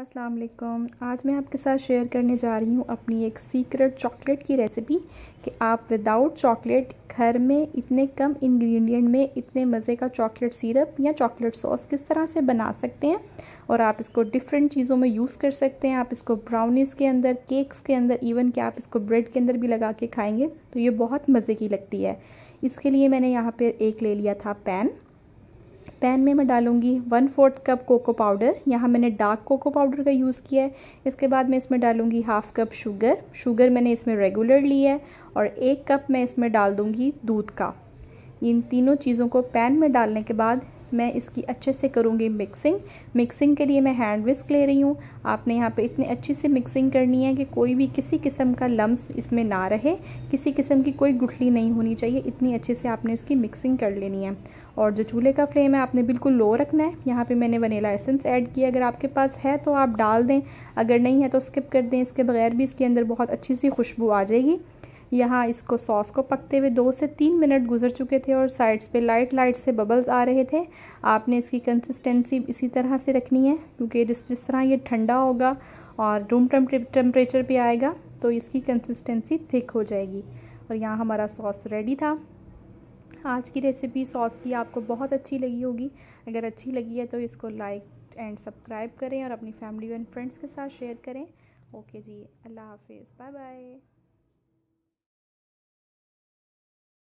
अस्सलाम वालेकुम आज मैं आपके साथ शेयर करने जा रही हूँ अपनी एक सीक्रेट चॉकलेट की रेसिपी कि आप विदाउट चॉकलेट घर में इतने कम इंग्रेडिएंट में इतने मज़े का चॉकलेट सिरप या चॉकलेट सॉस किस तरह से बना सकते हैं और आप इसको डिफरेंट चीज़ों में यूज़ कर सकते हैं आप इसको ब्राउनीज़ के अंदर केक्स के अंदर इवन कि आप इसको ब्रेड के अंदर भी लगा के खाएँगे तो ये बहुत मज़े की लगती है इसके लिए मैंने यहाँ पर एक ले लिया था पैन पैन में मैं डालूंगी one fourth cup cocoa powder यहाँ मैंने डार्क कोको पाउडर का यूज़ किया है इसके बाद मैं इसमें डालूँगी हाफ़ कप शुगर शुगर मैंने इसमें रेगुलर ली है और एक कप मैं इसमें डाल दूँगी दूध का इन तीनों चीज़ों को पैन में डालने के बाद मैं इसकी अच्छे से करूँगी मिक्सिंग मिक्सिंग के लिए मैं हैंड विस्क ले रही हूँ आपने यहाँ पे इतने अच्छे से मिक्सिंग करनी है कि कोई भी किसी किस्म का लम्स इसमें ना रहे किसी किस्म की कोई गुठली नहीं होनी चाहिए इतनी अच्छे से आपने इसकी मिक्सिंग कर लेनी है और जो चूल्हे का फ्लेम है आपने बिल्कुल लो रखना है यहाँ पर मैंने वनीला एसेंस ऐड किया अगर आपके पास है तो आप डाल दें अगर नहीं है तो स्किप कर दें इसके बगैर भी इसके अंदर बहुत अच्छी सी खुशबू आ जाएगी यहाँ इसको सॉस को पकते हुए दो से तीन मिनट गुजर चुके थे और साइड्स पे लाइट लाइट से बबल्स आ रहे थे आपने इसकी कंसिस्टेंसी इसी तरह से रखनी है क्योंकि जिस जिस तरह ये ठंडा होगा और रूम टेम्परेचर पे आएगा तो इसकी कंसिस्टेंसी थिक हो जाएगी और यहाँ हमारा सॉस रेडी था आज की रेसिपी सॉस की आपको बहुत अच्छी लगी होगी अगर अच्छी लगी है तो इसको लाइक एंड सब्सक्राइब करें और अपनी फैमिली एंड फ्रेंड्स के साथ शेयर करें ओके जी अल्लाह हाफिज़ बाय बाय